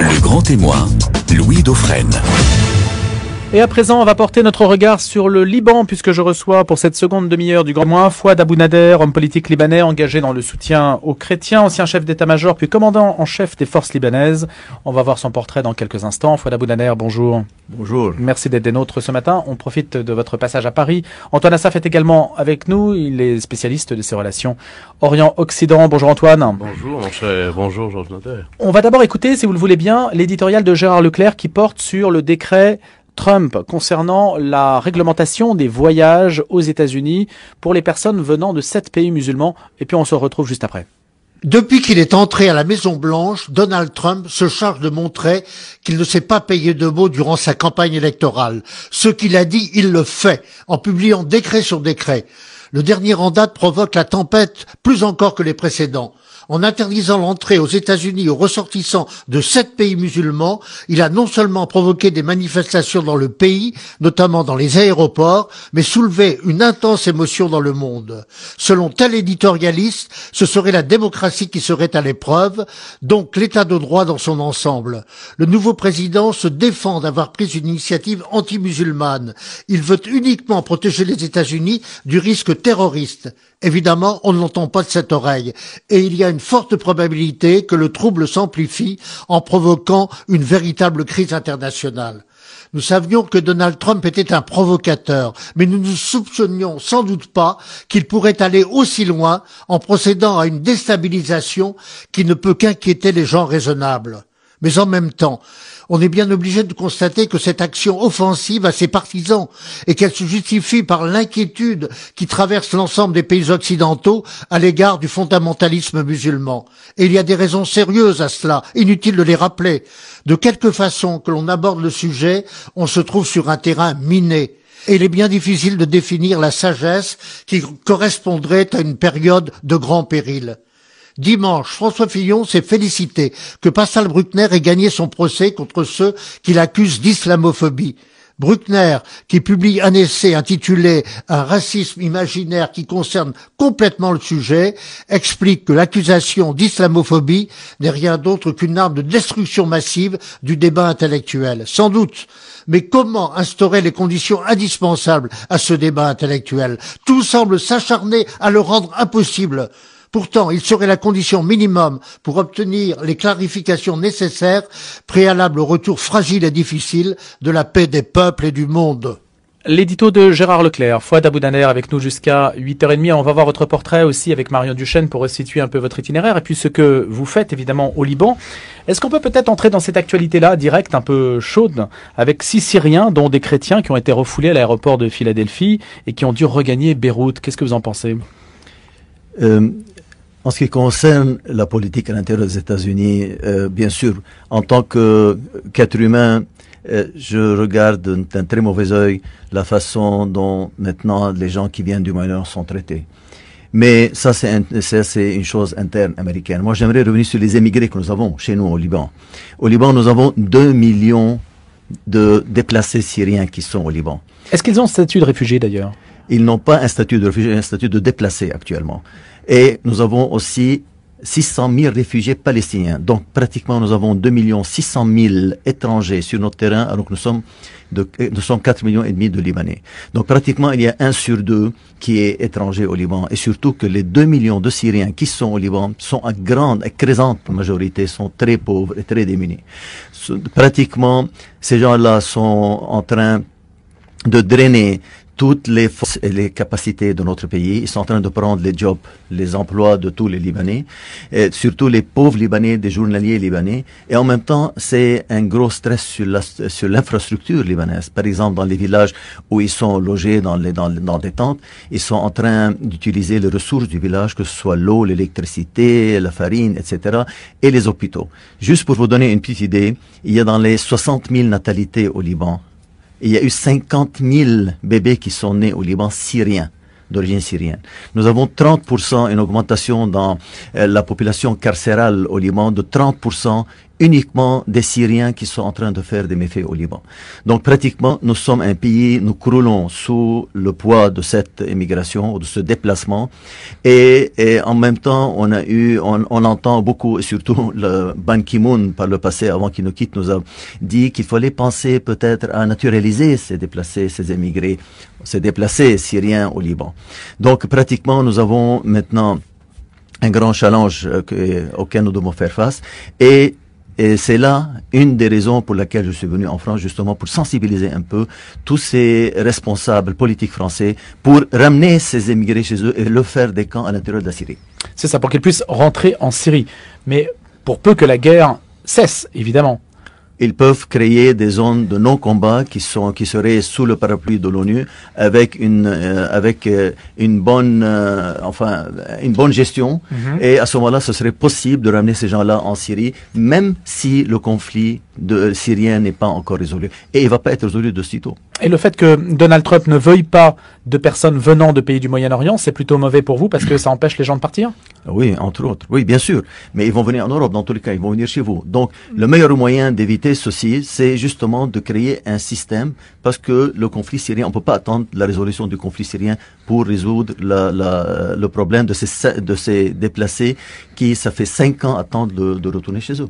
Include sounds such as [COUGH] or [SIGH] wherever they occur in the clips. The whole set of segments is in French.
Le grand témoin, Louis Dauphren. Et à présent, on va porter notre regard sur le Liban, puisque je reçois pour cette seconde demi-heure du Grand Mois Fouad Abou Nader, homme politique libanais engagé dans le soutien aux chrétiens, ancien chef d'état-major, puis commandant en chef des forces libanaises. On va voir son portrait dans quelques instants. Fouad Nader, bonjour. Bonjour. Merci d'être des nôtres ce matin. On profite de votre passage à Paris. Antoine Assaf est également avec nous. Il est spécialiste de ces relations Orient-Occident. Bonjour Antoine. Bonjour mon Bonjour Georges Nader. On va d'abord écouter, si vous le voulez bien, l'éditorial de Gérard Leclerc qui porte sur le décret Trump concernant la réglementation des voyages aux États-Unis pour les personnes venant de sept pays musulmans. Et puis on se retrouve juste après. Depuis qu'il est entré à la Maison Blanche, Donald Trump se charge de montrer qu'il ne s'est pas payé de mots durant sa campagne électorale. Ce qu'il a dit, il le fait, en publiant décret sur décret. Le dernier en date provoque la tempête plus encore que les précédents. En interdisant l'entrée aux États-Unis aux ressortissants de sept pays musulmans, il a non seulement provoqué des manifestations dans le pays, notamment dans les aéroports, mais soulevé une intense émotion dans le monde. Selon tel éditorialiste, ce serait la démocratie qui serait à l'épreuve, donc l'état de droit dans son ensemble. Le nouveau président se défend d'avoir pris une initiative anti-musulmane. Il veut uniquement protéger les États-Unis du risque terroriste évidemment, on ne l'entend pas de cette oreille. Et il y a une forte probabilité que le trouble s'amplifie en provoquant une véritable crise internationale. Nous savions que Donald Trump était un provocateur, mais nous ne soupçonnions sans doute pas qu'il pourrait aller aussi loin en procédant à une déstabilisation qui ne peut qu'inquiéter les gens raisonnables. Mais en même temps, on est bien obligé de constater que cette action offensive a ses partisans et qu'elle se justifie par l'inquiétude qui traverse l'ensemble des pays occidentaux à l'égard du fondamentalisme musulman. Et il y a des raisons sérieuses à cela, inutile de les rappeler. De quelque façon que l'on aborde le sujet, on se trouve sur un terrain miné et il est bien difficile de définir la sagesse qui correspondrait à une période de grand péril. Dimanche, François Fillon s'est félicité que Pascal Bruckner ait gagné son procès contre ceux qui l'accusent d'islamophobie. Bruckner, qui publie un essai intitulé Un racisme imaginaire qui concerne complètement le sujet, explique que l'accusation d'islamophobie n'est rien d'autre qu'une arme de destruction massive du débat intellectuel. Sans doute. Mais comment instaurer les conditions indispensables à ce débat intellectuel Tout semble s'acharner à le rendre impossible. Pourtant, il serait la condition minimum pour obtenir les clarifications nécessaires préalables au retour fragile et difficile de la paix des peuples et du monde. L'édito de Gérard Leclerc, Fouad Aboudaner avec nous jusqu'à 8h30. On va voir votre portrait aussi avec Marion Duchesne pour restituer un peu votre itinéraire et puis ce que vous faites évidemment au Liban. Est-ce qu'on peut peut-être entrer dans cette actualité-là directe, un peu chaude, avec six Syriens, dont des chrétiens qui ont été refoulés à l'aéroport de Philadelphie et qui ont dû regagner Beyrouth Qu'est-ce que vous en pensez euh, en ce qui concerne la politique à l'intérieur des États-Unis, euh, bien sûr, en tant euh, qu'être humain, euh, je regarde d'un très mauvais œil la façon dont maintenant les gens qui viennent du Moyen-Orient sont traités. Mais ça, c'est une chose interne américaine. Moi, j'aimerais revenir sur les émigrés que nous avons chez nous au Liban. Au Liban, nous avons 2 millions de déplacés syriens qui sont au Liban. Est-ce qu'ils ont statut de réfugiés d'ailleurs ils n'ont pas un statut de réfugié, un statut de déplacé actuellement. Et nous avons aussi 600 000 réfugiés palestiniens. Donc pratiquement nous avons 2 600 000 étrangers sur notre terrain alors que nous sommes, de, euh, nous 4 millions et demi de Libanais. Donc pratiquement il y a un sur deux qui est étranger au Liban et surtout que les 2 millions de Syriens qui sont au Liban sont à grande, et présente majorité, sont très pauvres et très démunis. Pratiquement ces gens-là sont en train de drainer toutes les forces et les capacités de notre pays. Ils sont en train de prendre les jobs, les emplois de tous les Libanais, et surtout les pauvres Libanais, des journaliers libanais. Et en même temps, c'est un gros stress sur, l'infrastructure libanaise. Par exemple, dans les villages où ils sont logés dans, dans des tentes, ils sont en train d'utiliser les ressources du village, que ce soit l'eau, l'électricité, la farine, etc., et les hôpitaux. Juste pour vous donner une petite idée, il y a dans les 60 000 natalités au Liban il y a eu 50 000 bébés qui sont nés au Liban syrien d'origine syrienne. Nous avons 30% une augmentation dans euh, la population carcérale au Liban de 30% uniquement des Syriens qui sont en train de faire des méfaits au Liban. Donc pratiquement, nous sommes un pays, nous croulons sous le poids de cette immigration, de ce déplacement, et, et en même temps, on a eu, on, on entend beaucoup, et surtout [LAUGHS] le Ban Ki-moon par le passé, avant qu'il nous quitte, nous a dit qu'il fallait penser peut-être à naturaliser ces déplacés, ces émigrés, ces déplacés syriens au Liban. Donc pratiquement, nous avons maintenant un grand challenge euh, auquel nous devons faire face et et c'est là une des raisons pour laquelle je suis venu en France, justement pour sensibiliser un peu tous ces responsables politiques français pour ramener ces émigrés chez eux et le faire des camps à l'intérieur de la Syrie. C'est ça, pour qu'ils puissent rentrer en Syrie. Mais pour peu que la guerre cesse, évidemment ils peuvent créer des zones de non-combat qui sont qui seraient sous le parapluie de l'ONU avec une euh, avec euh, une bonne euh, enfin une bonne gestion mhm. et à ce moment-là ce serait possible de ramener ces gens-là en Syrie même si le conflit de, syrien n'est pas encore résolu et il va pas être résolu de sitôt. Et le fait que Donald Trump ne veuille pas de personnes venant de pays du Moyen-Orient, c'est plutôt mauvais pour vous parce que ça empêche les gens de partir Oui, entre autres. Oui, bien sûr, mais ils vont venir en Europe dans tous les cas, ils vont venir chez vous. Donc le meilleur moyen d'éviter ceci, c'est justement de créer un système, parce que le conflit syrien, on ne peut pas attendre la résolution du conflit syrien pour résoudre le problème de ces, déplacés qui, ça fait cinq ans, attendent de retourner chez eux.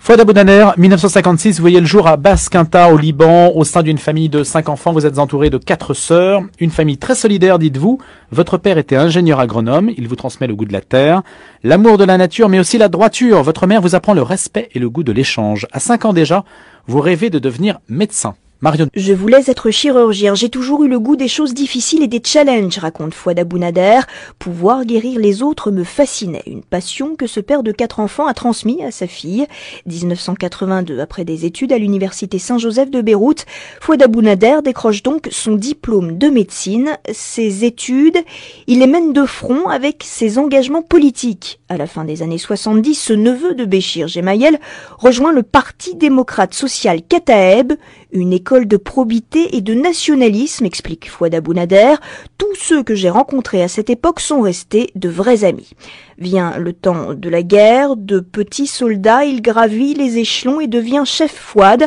Fouad Aboudaner, 1956, vous voyez le jour à Bas-Quinta, au Liban, au sein d'une famille de cinq enfants. Vous êtes entouré de quatre sœurs, une famille très solidaire, dites-vous. Votre père était ingénieur agronome, il vous transmet le goût de la terre, l'amour de la nature, mais aussi la droiture. Votre mère vous apprend le respect et le goût de l'échange. À cinq ans déjà, vous rêvez de devenir médecin. Marion. Je voulais être chirurgien. J'ai toujours eu le goût des choses difficiles et des challenges, raconte Fouad Abounader. Pouvoir guérir les autres me fascinait. Une passion que ce père de quatre enfants a transmis à sa fille. 1982, après des études à l'université Saint-Joseph de Beyrouth, Fouad Abounader décroche donc son diplôme de médecine. Ses études, il les mène de front avec ses engagements politiques. À la fin des années 70, ce neveu de Béchir Gemayel rejoint le Parti démocrate social Kataeb, une école de probité et de nationalisme, explique Fouad Nader. « Tous ceux que j'ai rencontrés à cette époque sont restés de vrais amis. Vient le temps de la guerre, de petits soldats, il gravit les échelons et devient chef Fouad.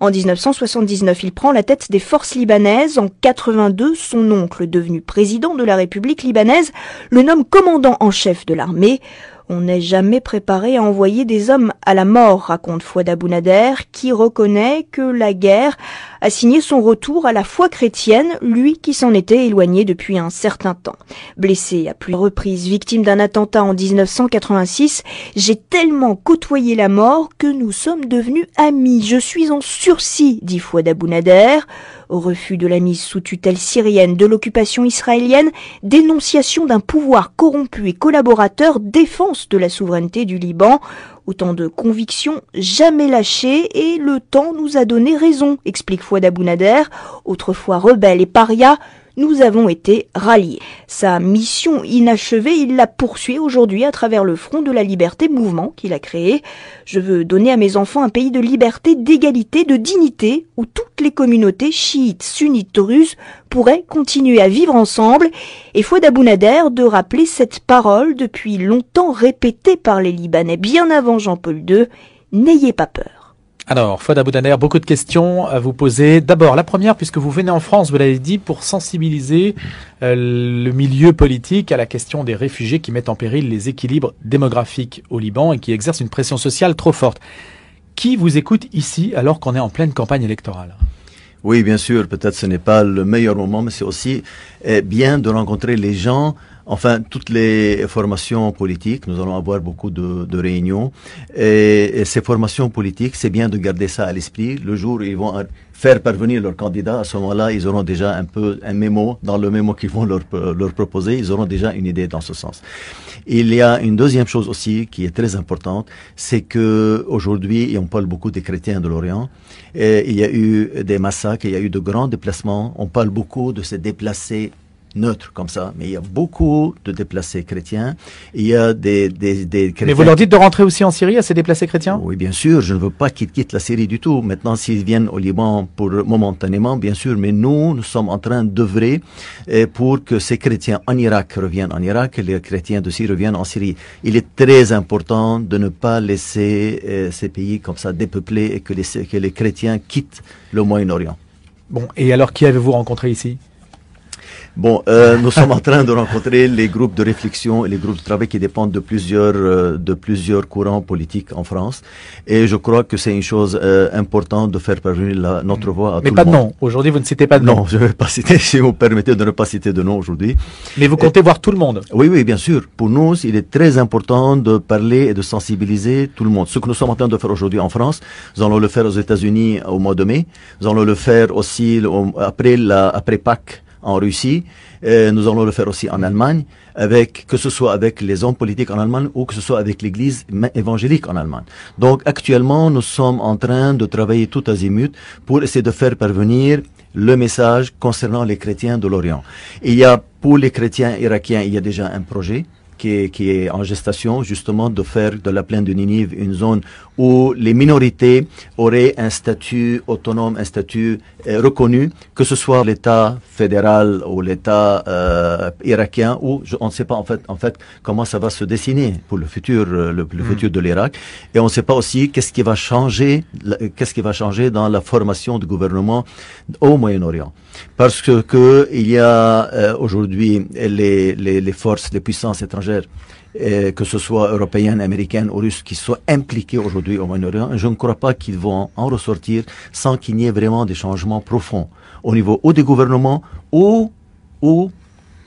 En 1979, il prend la tête des forces libanaises. En 82, son oncle, devenu président de la République libanaise, le nomme commandant en chef de l'armée. On n'est jamais préparé à envoyer des hommes à la mort, raconte Fouad Nader, qui reconnaît que la guerre a signé son retour à la foi chrétienne, lui qui s'en était éloigné depuis un certain temps. Blessé à plusieurs reprises, victime d'un attentat en 1986, j'ai tellement côtoyé la mort que nous sommes devenus amis. Je suis en sursis, dit Fouad Nader. Au refus de la mise sous tutelle syrienne de l'occupation israélienne, dénonciation d'un pouvoir corrompu et collaborateur, défense de la souveraineté du Liban, Autant de convictions jamais lâchées et le temps nous a donné raison, explique Fouad Nader, autrefois rebelle et paria, nous avons été ralliés. Sa mission inachevée, il la poursuit aujourd'hui à travers le Front de la Liberté, mouvement qu'il a créé. Je veux donner à mes enfants un pays de liberté, d'égalité, de dignité, où toutes les communautés chiites, sunnites, russes pourraient continuer à vivre ensemble. Et Fouad Nader, de rappeler cette parole depuis longtemps répétée par les Libanais bien avant Jean-Paul II, n'ayez pas peur. Alors, Fouad Aboudaner, beaucoup de questions à vous poser. D'abord, la première, puisque vous venez en France, vous l'avez dit, pour sensibiliser euh, le milieu politique à la question des réfugiés qui mettent en péril les équilibres démographiques au Liban et qui exercent une pression sociale trop forte. Qui vous écoute ici alors qu'on est en pleine campagne électorale Oui, bien sûr, peut-être ce n'est pas le meilleur moment, mais c'est aussi eh bien de rencontrer les gens Enfin, toutes les formations politiques, nous allons avoir beaucoup de, réunions. Et, ces formations politiques, c'est bien de garder ça à l'esprit. Le jour où ils vont faire parvenir leurs candidats, à ce moment-là, ils auront déjà un peu un mémo, dans le mémo qu'ils vont leur, leur proposer, ils auront déjà une idée dans ce sens. Il y a une deuxième chose aussi qui est très importante, c'est que aujourd'hui, on parle beaucoup des chrétiens de l'Orient, il y a eu des massacres, il y a eu de grands déplacements, on parle beaucoup de se déplacer neutre comme ça, mais il y a beaucoup de déplacés chrétiens. Il y a des, des, des chrétiens. Mais vous leur dites de rentrer aussi en Syrie à ces déplacés chrétiens Oui, bien sûr. Je ne veux pas qu'ils quittent la Syrie du tout. Maintenant, s'ils viennent au Liban pour momentanément, bien sûr, mais nous, nous sommes en train d'œuvrer eh, pour que ces chrétiens en Irak reviennent en Irak et les chrétiens de Syrie reviennent en Syrie. Il est très important de ne pas laisser eh, ces pays comme ça dépeuplés et que les, que les chrétiens quittent le Moyen-Orient. Bon, et alors qui avez-vous rencontré ici Bon, euh, nous sommes en train de rencontrer les groupes de réflexion et les groupes de travail qui dépendent de plusieurs euh, de plusieurs courants politiques en France. Et je crois que c'est une chose euh, importante de faire parvenir notre voix à tout le monde. Mais pas de nom. Aujourd'hui, vous ne citez pas de nom. Non, je ne vais pas citer. Si vous permettez de ne pas citer de nom aujourd'hui. Mais vous comptez voir tout le monde. Oui, oui, bien sûr. Pour nous, il est très important de parler et de sensibiliser tout le monde. Ce que nous sommes en train de faire aujourd'hui en France, nous allons le faire aux États-Unis au mois de mai. Nous allons le faire aussi après la après Pâques en Russie. nous allons le faire aussi en Allemagne, avec que ce soit avec les hommes politiques en Allemagne ou que ce soit avec l'Église évangélique en Allemagne. Donc actuellement, nous sommes en train de travailler tout azimut pour essayer de faire parvenir le message concernant les chrétiens de l'Orient. Il y a pour les chrétiens irakiens, il y a déjà un projet qui est, qui en gestation, justement, de faire de la plaine de Ninive une zone où les minorités auraient un statut autonome, un statut euh, reconnu, que ce soit l'État fédéral ou l'État euh, irakien, ou je, on ne sait pas en fait, en fait comment ça va se dessiner pour le futur, euh, le, hmm. futur de l'Irak, et on ne sait pas aussi qu'est-ce qui va changer, qu'est-ce qui va changer dans la formation du gouvernement au Moyen-Orient, parce que, il y a euh, aujourd'hui les, les, les forces, les puissances étrangères euh, que ce soit européennes, américaine ou russe, qui soient impliqués aujourd'hui au Moyen-Orient, je ne crois pas qu'ils vont en ressortir sans qu'il y ait vraiment des changements profonds au niveau ou des gouvernements ou, ou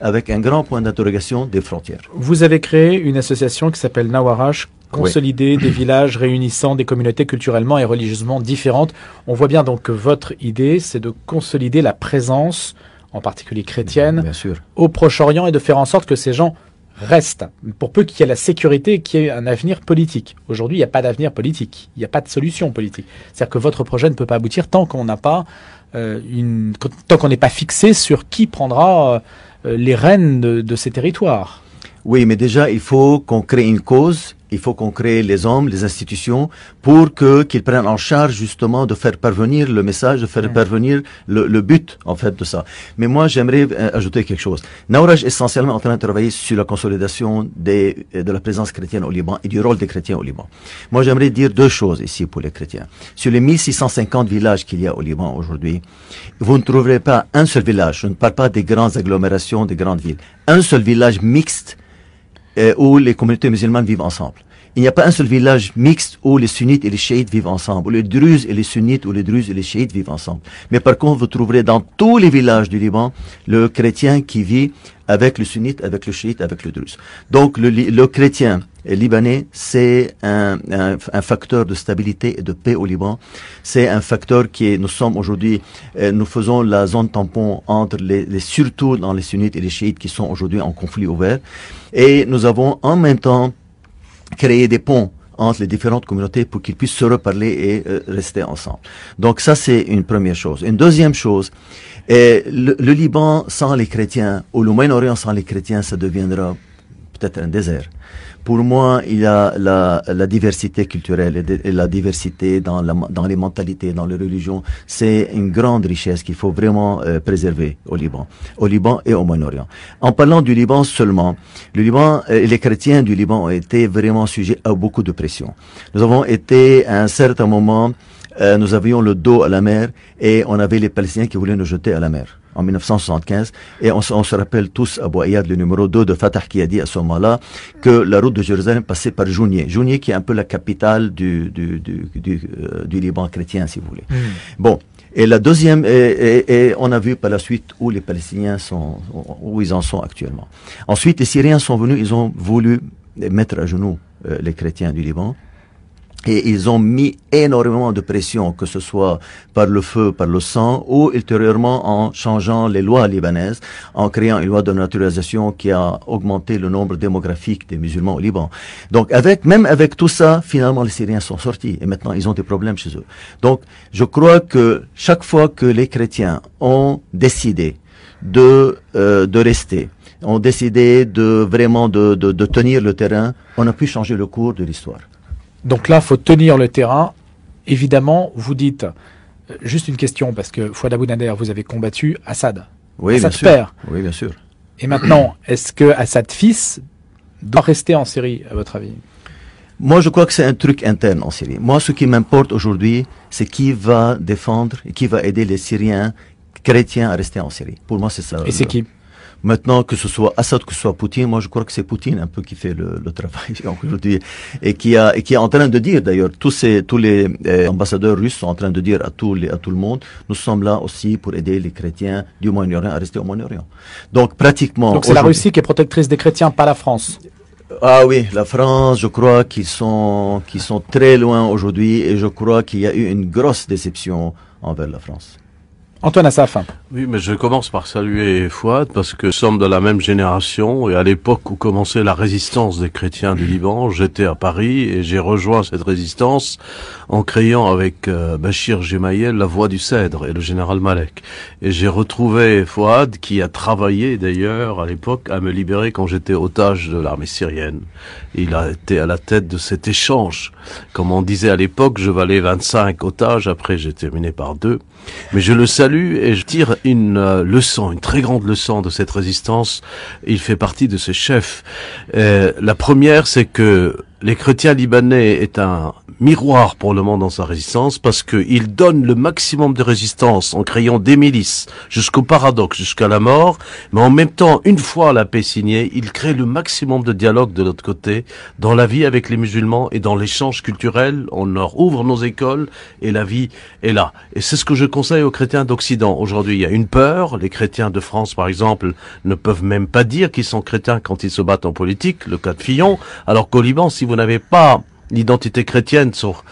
avec un grand point d'interrogation des frontières. Vous avez créé une association qui s'appelle Nawarash, consolider des [COUGHS] villages réunissant des communautés culturellement et religieusement différentes. On voit bien donc que votre idée, c'est de consolider la présence, en particulier chrétienne, au Proche-Orient et de faire en sorte que ces gens reste, pour peu qu'il y ait la sécurité et qu'il y ait un avenir politique. Aujourd'hui, il n'y a pas d'avenir politique, il n'y a pas de solution politique. C'est-à-dire que votre projet ne peut pas aboutir tant qu'on n'a pas euh, une, tant qu'on n'est pas fixé sur qui prendra euh, les rênes de, de, ces territoires. Oui, mais déjà, il faut qu'on crée une cause il faut qu'on crée les hommes, les institutions, pour que qu'ils prennent en charge justement de faire parvenir le message, de faire mm. parvenir le, but en fait de ça. Mais moi, j'aimerais euh, ajouter quelque chose. Nauraj est essentiellement en train de travailler sur la consolidation des, euh, de la présence chrétienne au Liban et du rôle des chrétiens au Liban. Moi, j'aimerais dire deux choses ici pour les chrétiens. Sur les 1650 villages qu'il y a au Liban aujourd'hui, vous ne trouverez pas un seul village. Je ne parle pas des grandes agglomérations, des grandes villes. Un seul village mixte euh, où les communautés musulmanes vivent ensemble. Il n'y a pas un seul village mixte où les sunnites et les chiites vivent ensemble, où les druzes et les sunnites, ou les druzes et les chiites vivent ensemble. Mais par contre, vous trouverez dans tous les villages du Liban le chrétien qui vit avec le sunnite, avec le chiite, avec le druze. Donc le, chrétien libanais, c'est un, un, facteur de stabilité et de paix au Liban. C'est un facteur qui est, nous sommes aujourd'hui, euh, nous faisons la zone tampon entre les, les, surtout dans les sunnites et les chiites qui sont aujourd'hui en conflit ouvert. Et nous avons en même temps créer des ponts entre les différentes communautés pour qu'ils puissent se reparler et euh, rester ensemble. Donc ça, c'est une première chose. Une deuxième chose, le, le, Liban sans les chrétiens, ou le Moyen-Orient sans les chrétiens, ça deviendra peut-être un désert pour moi, il y a la, la diversité culturelle et, la diversité dans, dans les mentalités, dans les religions. C'est une grande richesse qu'il faut vraiment euh, préserver au Liban, au Liban et au Moyen-Orient. En parlant du Liban seulement, le Liban, euh, les chrétiens du Liban ont été vraiment sujets à beaucoup de pression. Nous avons été à un certain moment, euh, nous avions le dos à la mer et on avait les Palestiniens qui voulaient nous jeter à la mer en 1975. Et on, on se rappelle tous, à Boyad le numéro 2 de Fatah qui a dit à ce moment-là que la route de Jérusalem passait par Jounier. Jounier qui est un peu la capitale du, du, du, du, euh, du Liban chrétien, si vous voulez. Hmm. Bon. Et la deuxième, et, on a vu par la suite où les Palestiniens sont, où ils en sont actuellement. Ensuite, les Syriens sont venus, ils ont voulu mettre à genoux euh, les chrétiens du Liban. Et ils ont mis énormément de pression, que ce soit par le feu, par le sang, ou ultérieurement en changeant les lois libanaises, en créant une loi de naturalisation qui a augmenté le nombre démographique des musulmans au Liban. Donc, avec, même avec tout ça, finalement, les Syriens sont sortis et maintenant ils ont des problèmes chez eux. Donc, je crois que chaque fois que les chrétiens ont décidé de, euh, de rester, ont décidé de vraiment de, de tenir le terrain, on a pu changer le cours de l'histoire. Donc là, faut tenir le terrain. Évidemment, vous dites, euh, juste une question, parce que Fouad Nader, vous avez combattu Assad. Oui, Oui, bien sûr. Et maintenant, [CLEARS THROAT] est-ce que Assad fils doit rester en Syrie, à votre avis Moi, je crois que c'est un truc interne en Syrie. Moi, ce qui m'importe aujourd'hui, c'est qui va défendre et qui va aider les Syriens chrétiens à rester en Syrie. Pour moi, c'est ça. Et c'est qui Maintenant, que ce soit Assad, que ce soit Poutine, moi je crois que c'est Poutine un peu qui fait le, le travail [LAUGHS] aujourd'hui et qui a et qui est en train de dire d'ailleurs tous ces tous les euh, ambassadeurs russes sont en train de dire à tous les à tout le monde nous sommes là aussi pour aider les chrétiens du Moyen-Orient à rester au Moyen-Orient. Donc pratiquement. Donc c'est la Russie qui est protectrice des chrétiens, pas la France. Ah oui, la France, je crois qu'ils sont, qu'ils sont très loin aujourd'hui et je crois qu'il y a eu une grosse déception envers la France. Antoine Assaf. Oui, mais je commence par saluer Fouad parce que nous sommes de la même génération et à l'époque où commençait la résistance des chrétiens du Liban, j'étais à Paris et j'ai rejoint cette résistance en créant avec euh, Bachir Gemayel la voix du Cèdre et le général Malek. Et j'ai retrouvé Fouad qui a travaillé d'ailleurs à l'époque à me libérer quand j'étais otage de l'armée syrienne. Il a été à la tête de cet échange. Comme on disait à l'époque, je valais 25 otages, après j'ai terminé par deux. Mais je le salue et je tire une euh, leçon, une très grande leçon de cette résistance. Il fait partie de ses chefs. Euh, la première, c'est que les chrétiens libanais est un miroir pour le monde dans sa résistance parce qu'ils donnent le maximum de résistance en créant des milices jusqu'au paradoxe, jusqu'à la mort, mais en même temps, une fois la paix signée, ils créent le maximum de dialogue de l'autre côté dans la vie avec les musulmans et dans l'échange culturel. On leur ouvre nos écoles et la vie est là. Et c'est ce que je conseille aux chrétiens d'Occident. Aujourd'hui, il y a une peur. Les chrétiens de France, par exemple, ne peuvent même pas dire qu'ils sont chrétiens quand ils se battent en politique, le cas de Fillon, alors qu'au Liban, si vous n'avez pas l'identité chrétienne sur,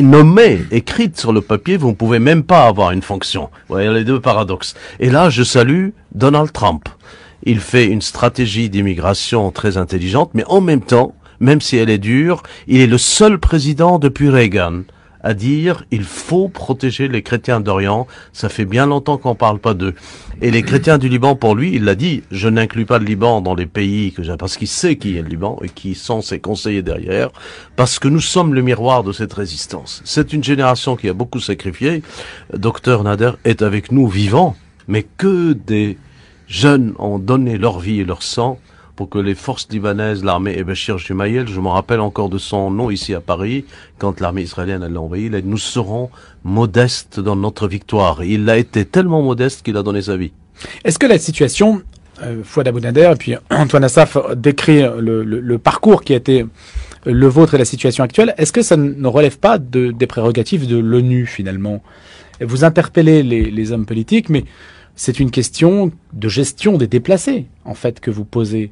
nommée, écrite sur le papier, vous ne pouvez même pas avoir une fonction. Vous voyez les deux paradoxes. Et là, je salue Donald Trump. Il fait une stratégie d'immigration très intelligente, mais en même temps, même si elle est dure, il est le seul président depuis Reagan à dire il faut protéger les chrétiens d'Orient. Ça fait bien longtemps qu'on ne parle pas d'eux. Et les chrétiens du Liban, pour lui, il l'a dit, je n'inclus pas le Liban dans les pays que j'ai, parce qu'il sait qui est le Liban et qui sont ses conseillers derrière, parce que nous sommes le miroir de cette résistance. C'est une génération qui a beaucoup sacrifié. Docteur Nader est avec nous vivant, mais que des jeunes ont donné leur vie et leur sang pour que les forces libanaises, l'armée et Bachir je me rappelle encore de son nom ici à Paris, quand l'armée israélienne l'a envoyé, nous serons modestes dans notre victoire. il a été tellement modeste qu'il a donné sa vie. Est-ce que la situation, euh, Fouad Nader et puis [CLEARS THROAT] Antoine Assaf décrit le, parcours qui a été le vôtre et la situation actuelle, est-ce que ça ne relève pas des prérogatives de l'ONU finalement Vous interpellez les, hommes politiques, mais c'est une question de gestion des déplacés en fait que vous posez.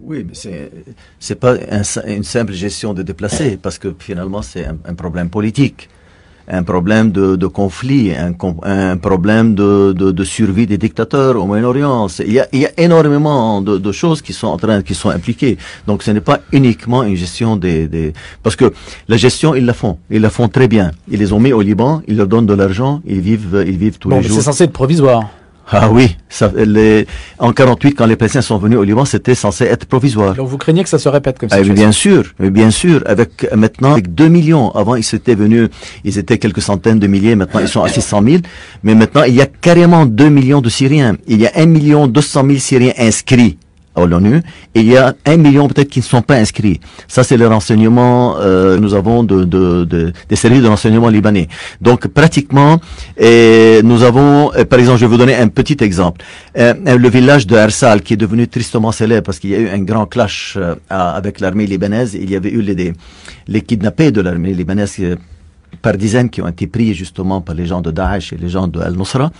Oui, mais c'est c'est pas une simple gestion de déplacés parce que finalement c'est un, problème politique un problème de, conflit, un, problème de, survie des dictateurs au Moyen-Orient. Il y a, énormément de, choses qui sont en train, qui sont impliquées. Donc, ce n'est pas uniquement une gestion des, parce que la gestion ils la font, ils la font très bien. Ils les ont mis au Liban, ils leur donnent de l'argent, ils vivent, ils vivent tous les jours. C'est censé être provisoire. Ah oui, ça, les, en 48, quand les Palestiniens sont venus au Liban, c'était censé être provisoire. Donc vous craignez que ça se répète comme ça ah, Bien sûr, bien sûr. Avec maintenant avec 2 millions. Avant, ils étaient venus, ils étaient quelques centaines de milliers. Maintenant, ils sont à 600 000. Mais maintenant, il y a carrément 2 millions de Syriens. Il y a 1 million 200 mille Syriens inscrits à l'ONU, et il y a un million peut-être qui ne sont pas inscrits. Ça, c'est le renseignement, euh, nous avons de, de, de, des services de renseignement libanais. Donc, pratiquement, et nous avons, par exemple, je vais vous donner un petit exemple. Euh, euh, le village de Arsal, qui est devenu tristement célèbre parce qu'il y a eu un grand clash euh, avec l'armée libanaise, il y avait eu les, les kidnappés de l'armée libanaise par dizaines qui ont été pris justement par les gens de Daesh et les gens de Al-Nusra.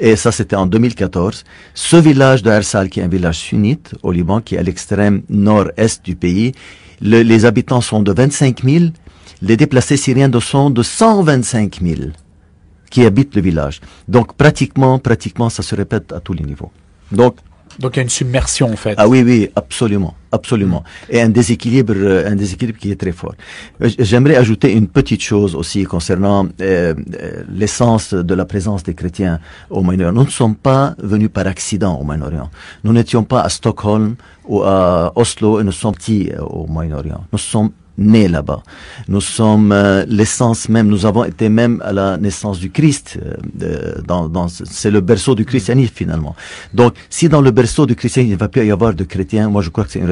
Et ça, c'était en 2014. Ce village de Hersal, qui est un village sunnite au Liban, qui est à l'extrême nord-est du pays, les habitants sont de 25 000. Les déplacés syriens de sont de 125 000 qui habitent le village. Donc pratiquement, pratiquement, ça se répète à tous les niveaux. Donc donc il y a une submersion en fait. Ah oui, oui, absolument, absolument. Mm. Et un déséquilibre, euh, un déséquilibre qui est très fort. Euh, j'aimerais ajouter une petite chose aussi concernant euh, l'essence de la présence des chrétiens au Moyen-Orient. Nous ne sommes pas venus par accident au Moyen-Orient. Nous n'étions pas à Stockholm ou à Oslo et nous sommes petits au Moyen-Orient. Nous sommes nés là-bas. Nous sommes euh, l'essence même, nous avons été même à la naissance du Christ. Euh, dans, dans, c'est le berceau du christianisme finalement. Donc, si dans le berceau du christianisme, il va plus y avoir de chrétiens, moi je crois que c'est une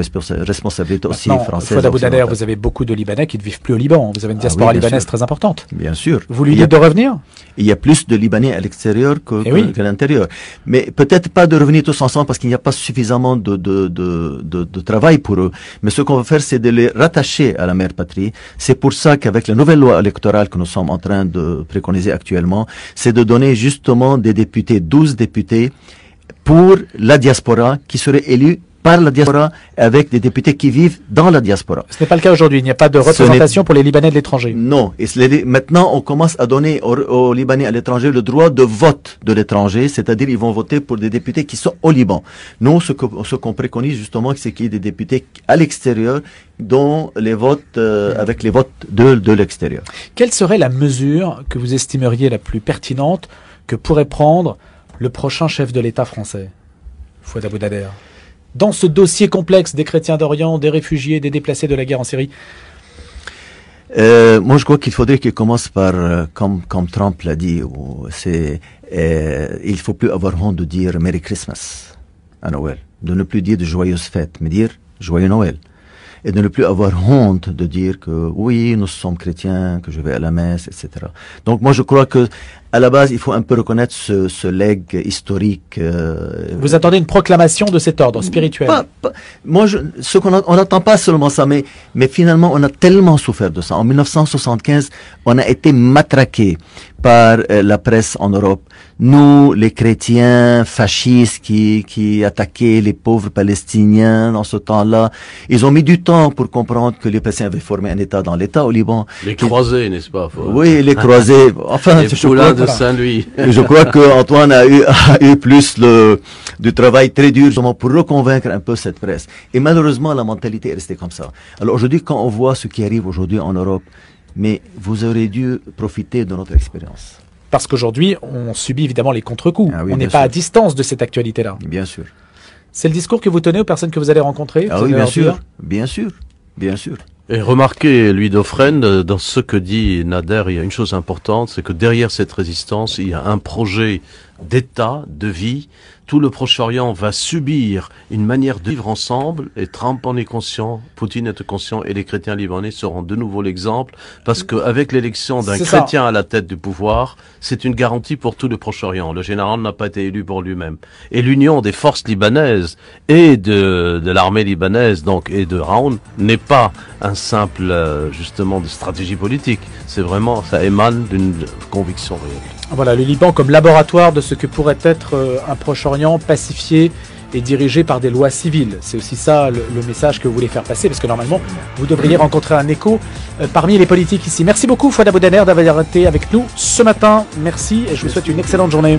responsabilité aussi française. vous avez beaucoup de Libanais qui ne vivent plus au Liban. Vous avez une ah diaspora libanaise très importante. Bien sûr. Vous lui dites de revenir Il y a plus de Libanais à l'extérieur que, eh oui. qu'à l'intérieur. Mais peut-être pas de revenir tous ensemble parce qu'il n'y a pas suffisamment de, de, de, de travail pour eux. Mais ce qu'on va faire, c'est de les rattacher à la patrie. C'est pour ça qu'avec la nouvelle loi électorale que nous sommes en train de préconiser actuellement, c'est de donner justement des députés, 12 députés, pour la diaspora qui seraient élus par la diaspora avec des députés qui vivent dans la diaspora. Ce n'est pas le cas aujourd'hui. Il n'y a pas de représentation pour les Libanais de l'étranger. Non. maintenant, on commence à donner aux, Libanais à l'étranger le droit de vote de l'étranger, c'est-à-dire ils vont voter pour des députés qui sont au Liban. Nous, ce qu'on ce préconise justement, c'est qu'il y ait des députés à l'extérieur dont les votes euh, avec les votes de, de l'extérieur. Quelle serait la mesure que vous estimeriez la plus pertinente que pourrait prendre le prochain chef de l'État français, Fouad Abou dans ce dossier complexe des chrétiens d'Orient, des réfugiés, des déplacés de la guerre en Syrie euh, moi, je crois qu'il faudrait qu'il commence par, euh, comme, Trump l'a dit, c'est, euh, il faut plus avoir honte de dire Merry Christmas à Noël, de ne plus dire de joyeuses fêtes, mais dire Joyeux Noël et de ne plus avoir honte de dire que oui, nous sommes chrétiens, que je vais à la messe, etc. Donc moi je crois que à la base, il faut un peu reconnaître ce, ce legs historique. Euh, Vous attendez une proclamation de cet ordre spirituel Moi, je, ce qu'on on n'attend pas seulement ça, mais, mais finalement, on a tellement souffert de ça. En 1975, on a été matraqué par euh, la presse en Europe. Nous, les chrétiens fascistes qui, qui attaquaient les pauvres Palestiniens dans ce temps-là, ils ont mis du temps pour comprendre que les Palestiniens avaient formé un État dans l'État au Liban. Les croisés, n'est-ce pas Oui, les croisés. Enfin, les je crois, de Saint-Louis. [LAUGHS] je crois que Antoine a eu, a eu plus le, du travail très dur justement pour reconvaincre un peu cette presse. Et malheureusement, la mentalité est restée comme ça. Alors aujourd'hui, quand on voit ce qui arrive aujourd'hui en Europe, mais vous aurez dû profiter de notre expérience. Parce qu'aujourd'hui, on subit évidemment les contre-coups. Ah on n'est pas à distance de cette actualité-là. Bien sûr. C'est le discours que vous tenez aux personnes que vous allez rencontrer ah oui, bien sûr, bien sûr, bien sûr. Et remarquez, Louis Dauphren, euh, dans ce que dit Nader, il y a une chose importante, c'est que derrière cette résistance, il y a un projet d'État, de vie, tout le Proche-Orient va subir une manière de vivre ensemble et Trump en est conscient, Poutine est conscient et les chrétiens libanais seront de nouveau l'exemple parce qu'avec l'élection d'un chrétien à la tête du pouvoir, c'est une garantie pour tout le Proche-Orient. Le général n'a pas été élu pour lui-même. Et l'union des forces libanaises et de, de l'armée libanaise donc et de Raoun n'est pas un simple euh, justement de stratégie politique. C'est vraiment, ça émane d'une conviction réelle. Ah, voilà, le Liban comme laboratoire de ce que pourrait être euh, un Proche-Orient pacifié et dirigé par des lois civiles. C'est aussi ça le, message que vous voulez faire passer, parce que normalement, vous devriez rencontrer un écho euh, parmi les politiques ici. Merci beaucoup, Fouad Daner, d'avoir été avec nous ce matin. Merci et je vous souhaite une excellente journée.